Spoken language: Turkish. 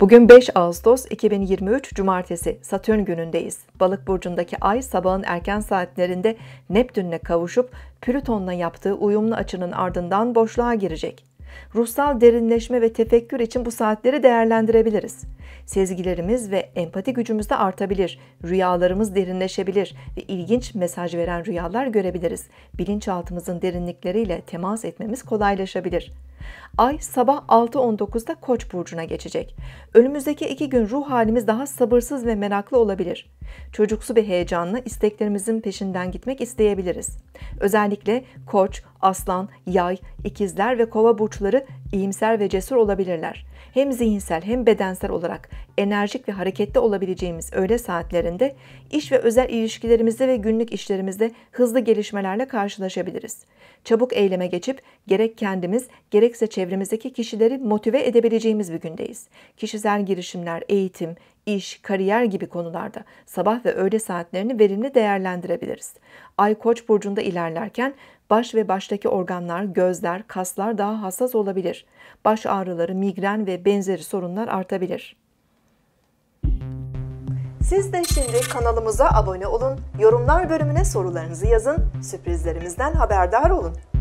Bugün 5 Ağustos 2023 Cumartesi Satürn günündeyiz. Balık burcundaki ay sabahın erken saatlerinde Neptün'le kavuşup Plüton'la yaptığı uyumlu açının ardından boşluğa girecek. Ruhsal derinleşme ve tefekkür için bu saatleri değerlendirebiliriz. Sezgilerimiz ve empati gücümüz de artabilir, rüyalarımız derinleşebilir ve ilginç mesaj veren rüyalar görebiliriz. Bilinçaltımızın derinlikleriyle temas etmemiz kolaylaşabilir. Ay sabah 6.19'da Koç burcuna geçecek. Önümüzdeki iki gün ruh halimiz daha sabırsız ve meraklı olabilir. Çocuksu bir heyecanla isteklerimizin peşinden gitmek isteyebiliriz. Özellikle Koç aslan, yay, İkizler ve kova burçları iyimser ve cesur olabilirler. Hem zihinsel hem bedensel olarak enerjik ve hareketli olabileceğimiz öğle saatlerinde iş ve özel ilişkilerimizde ve günlük işlerimizde hızlı gelişmelerle karşılaşabiliriz. Çabuk eyleme geçip gerek kendimiz gerekse çevremizdeki kişileri motive edebileceğimiz bir gündeyiz. Kişisel girişimler, eğitim, iş, kariyer gibi konularda sabah ve öğle saatlerini verimli değerlendirebiliriz. Ay Koç burcunda ilerlerken Baş ve baştaki organlar, gözler, kaslar daha hassas olabilir. Baş ağrıları, migren ve benzeri sorunlar artabilir. Siz de şimdi kanalımıza abone olun, yorumlar bölümüne sorularınızı yazın, sürprizlerimizden haberdar olun.